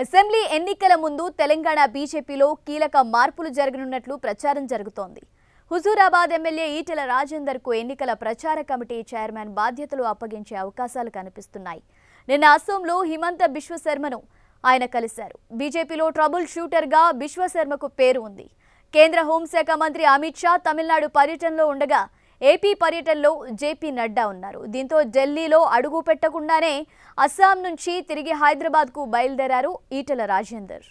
assembly ఎన్నికల ముందు తెలంగాణ బీజేపీలో కీలక మార్పులు జరగనున్నట్లు ప్రచారం జరుగుతోంది హుజూరాబాద్ ఎమ్మెల్యే ఈటెల రాజేందర్కు ఎన్నికల ప్రచార కమిటీ చైర్మన్ బాధ్యతలు అప్పగించే అవకాశాలు కనిపిస్తున్నాయి నిన్న అసోంలో హిమంత బిశ్వశర్మను ఆయన కలిశారు బీజేపీలో ట్రబుల్ షూటర్గా బిశ్వశర్మకు పేరు ఉంది కేంద్ర హోంశాఖ మంత్రి అమిత్ షా తమిళనాడు పర్యటనలో ఉండగా ఏపీ పర్యటనలో జేపీ నడ్డా ఉన్నారు దీంతో ఢిల్లీలో అడుగు పెట్టకుండానే అస్సాం నుంచి తిరిగి హైదరాబాద్కు బయలుదేరారు ఈటల రాజేందర్